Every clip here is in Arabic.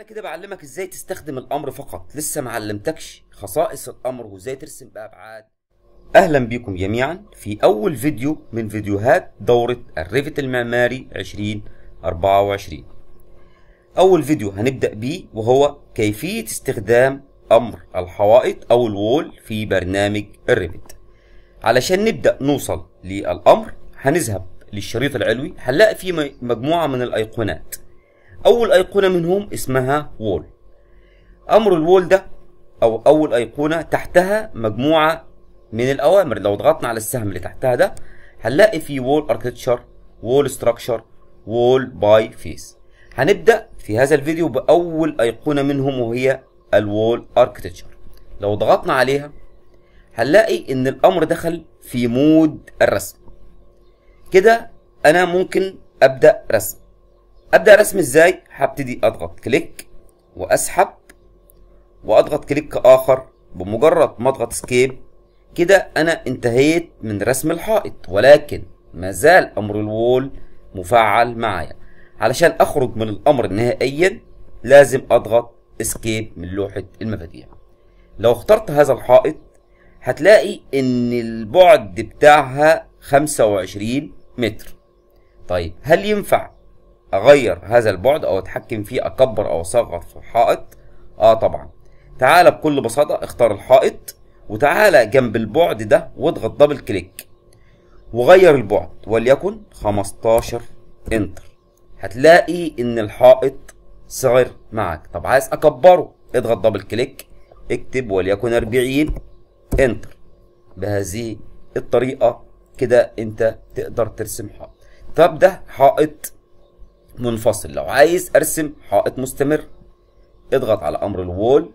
انا كده بعلمك ازاي تستخدم الامر فقط لسه ما علمتكش خصائص الامر وازاي ترسم بابعاد اهلا بكم جميعا في اول فيديو من فيديوهات دورة الريفت المعماري 2024 اول فيديو هنبدأ بيه وهو كيفية استخدام امر الحوائط او الوول في برنامج الريفت علشان نبدأ نوصل للامر هنذهب للشريط العلوي هنلاقي فيه مجموعة من الايقونات أول أيقونة منهم اسمها وول أمر الوول ده أو أول أيقونة تحتها مجموعة من الأوامر لو ضغطنا على السهم اللي تحتها ده هنلاقي في وول اركتشر وول ستراكشر وول باي فيس هنبدأ في هذا الفيديو بأول أيقونة منهم وهي الوول اركتشر لو ضغطنا عليها هنلاقي إن الأمر دخل في مود الرسم كده أنا ممكن أبدأ رسم ابدا رسم ازاي هبتدي اضغط كليك واسحب واضغط كليك اخر بمجرد ما اضغط اسكيب كده انا انتهيت من رسم الحائط ولكن ما زال امر الوول مفعل معايا علشان اخرج من الامر نهائيا لازم اضغط اسكيب من لوحة المفاتيح لو اخترت هذا الحائط هتلاقي ان البعد بتاعها 25 متر طيب هل ينفع اغير هذا البعد او اتحكم فيه اكبر او اصغر في الحائط اه طبعا تعالى بكل بساطه اختار الحائط وتعالى جنب البعد ده واضغط دبل كليك وغير البعد وليكن 15 انتر هتلاقي ان الحائط صغر معاك طب عايز اكبره اضغط دبل كليك اكتب وليكن 40 انتر بهذه الطريقه كده انت تقدر ترسم حائط طب ده حائط منفصل لو عايز ارسم حائط مستمر اضغط على امر الوول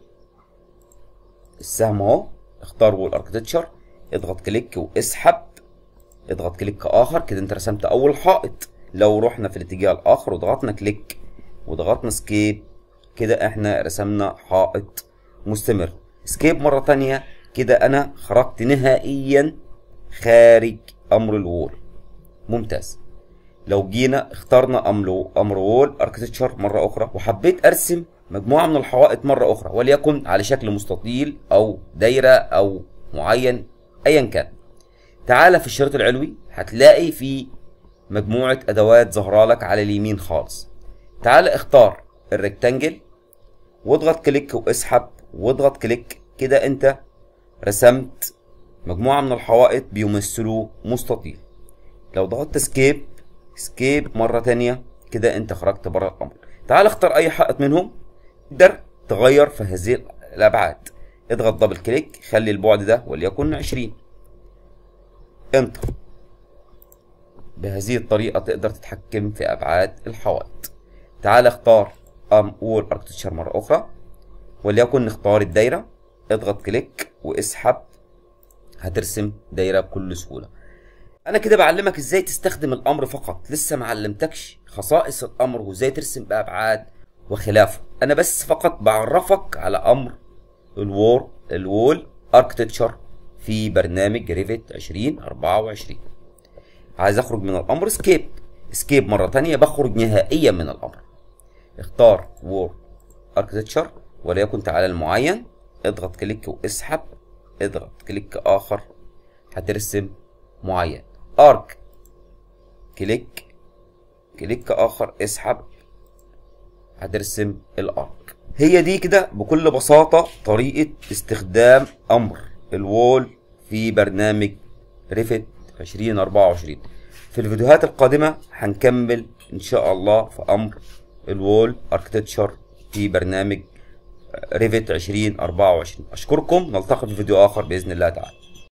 السهم اهو اختار وول اركتكتشر اضغط كليك واسحب اضغط كليك اخر كده انت رسمت اول حائط لو رحنا في الاتجاه الاخر وضغطنا كليك وضغطنا سكيب كده احنا رسمنا حائط مستمر سكيب مره تانية كده انا خرجت نهائيا خارج امر الوول ممتاز لو جينا اخترنا امر امر وول اركتشر مره اخرى وحبيت ارسم مجموعه من الحوائط مره اخرى وليكن على شكل مستطيل او دايره او معين ايا كان تعالى في الشريط العلوي هتلاقي في مجموعه ادوات ظاهره لك على اليمين خالص تعالى اختار الريكتانجل واضغط كليك واسحب واضغط كليك كده انت رسمت مجموعه من الحوائط بيمثلوا مستطيل لو ضغطت اسكيب اسكيب مره ثانيه كده انت خرجت بره الامر تعال اختار اي حائط منهم تقدر تغير في هذه الابعاد اضغط دبل كليك خلي البعد ده وليكن 20 انتر بهذه الطريقه تقدر تتحكم في ابعاد الحوائط تعال اختار ام اول اركتشر مره اخرى وليكن نختار الدايره اضغط كليك واسحب هترسم دايره بكل سهوله انا كده بعلمك ازاي تستخدم الامر فقط لسه ما علمتكش خصائص الامر وازاي ترسم بابعاد وخلافه انا بس فقط بعرفك على امر الور الول اركتكتشر في برنامج ريفيت 2024 عايز اخرج من الامر اسكيب اسكيب مره تانية بخرج نهائيا من الامر اختار وور اركتكتشر وليكن تعالى المعين اضغط كليك واسحب اضغط كليك اخر هترسم معين ارك كليك كليك اخر اسحب هترسم الارك هي دي كده بكل بساطة طريقة استخدام امر الوول في برنامج ريفت 2024 في الفيديوهات القادمة هنكمل ان شاء الله في امر الوول اركتشر في برنامج ريفت 2024 اشكركم نلتقي في فيديو اخر باذن الله تعالى